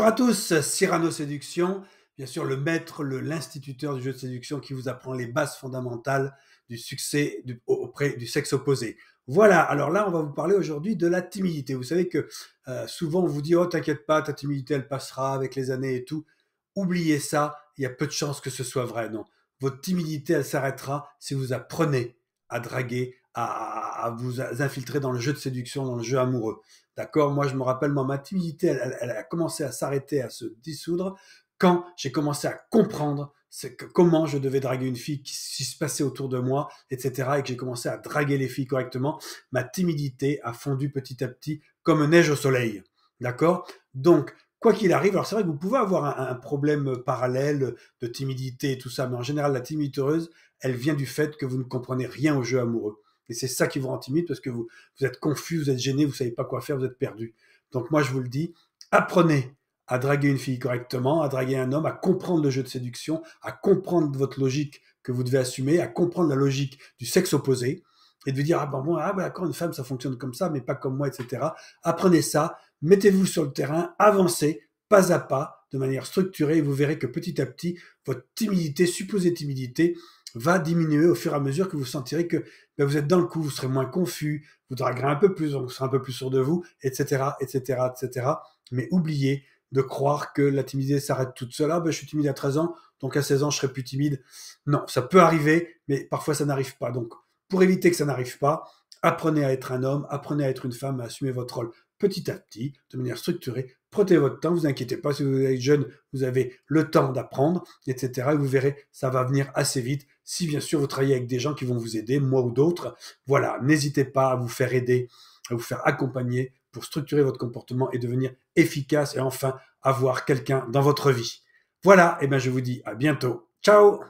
Bonjour à tous, Cyrano Séduction, bien sûr le maître, l'instituteur du jeu de séduction qui vous apprend les bases fondamentales du succès auprès du sexe opposé. Voilà, alors là on va vous parler aujourd'hui de la timidité. Vous savez que euh, souvent on vous dit oh t'inquiète pas, ta timidité elle passera avec les années et tout. Oubliez ça, il y a peu de chances que ce soit vrai, non. Votre timidité elle s'arrêtera si vous apprenez à draguer, à, vous infiltrer dans le jeu de séduction, dans le jeu amoureux. D'accord Moi, je me rappelle, ma timidité, elle, a commencé à s'arrêter, à se dissoudre quand j'ai commencé à comprendre que, comment je devais draguer une fille, qui, qui se passait autour de moi, etc. Et que j'ai commencé à draguer les filles correctement. Ma timidité a fondu petit à petit comme neige au soleil. D'accord Donc, quoi qu'il arrive, alors c'est vrai que vous pouvez avoir un, problème parallèle de timidité et tout ça, mais en général, la timidité heureuse, elle vient du fait que vous ne comprenez rien au jeu amoureux. Et c'est ça qui vous rend timide parce que vous, vous êtes confus, vous êtes gêné, vous ne savez pas quoi faire, vous êtes perdu. Donc moi, je vous le dis, apprenez à draguer une fille correctement, à draguer un homme, à comprendre le jeu de séduction, à comprendre votre logique que vous devez assumer, à comprendre la logique du sexe opposé, et de dire ah ben bon ah ben d'accord une femme ça fonctionne comme ça mais pas comme moi etc. Apprenez ça, mettez-vous sur le terrain, avancez pas à pas de manière structurée et vous verrez que petit à petit votre timidité supposée timidité va diminuer au fur et à mesure que vous sentirez que ben, vous êtes dans le coup, vous serez moins confus, vous draguerez un peu plus, vous serez un peu plus sûr de vous, etc., etc., etc. Mais oubliez de croire que la timidité s'arrête toute seule. Ah, ben, je suis timide à 13 ans, donc à 16 ans, je serai plus timide. Non, ça peut arriver, mais parfois ça n'arrive pas. Donc, pour éviter que ça n'arrive pas, apprenez à être un homme, apprenez à être une femme, à assumer votre rôle petit à petit, de manière structurée. Prenez votre temps, vous inquiétez pas, si vous êtes jeune, vous avez le temps d'apprendre, etc. vous verrez, ça va venir assez vite, si bien sûr vous travaillez avec des gens qui vont vous aider, moi ou d'autres. Voilà, n'hésitez pas à vous faire aider, à vous faire accompagner pour structurer votre comportement et devenir efficace et enfin avoir quelqu'un dans votre vie. Voilà, et bien je vous dis à bientôt. Ciao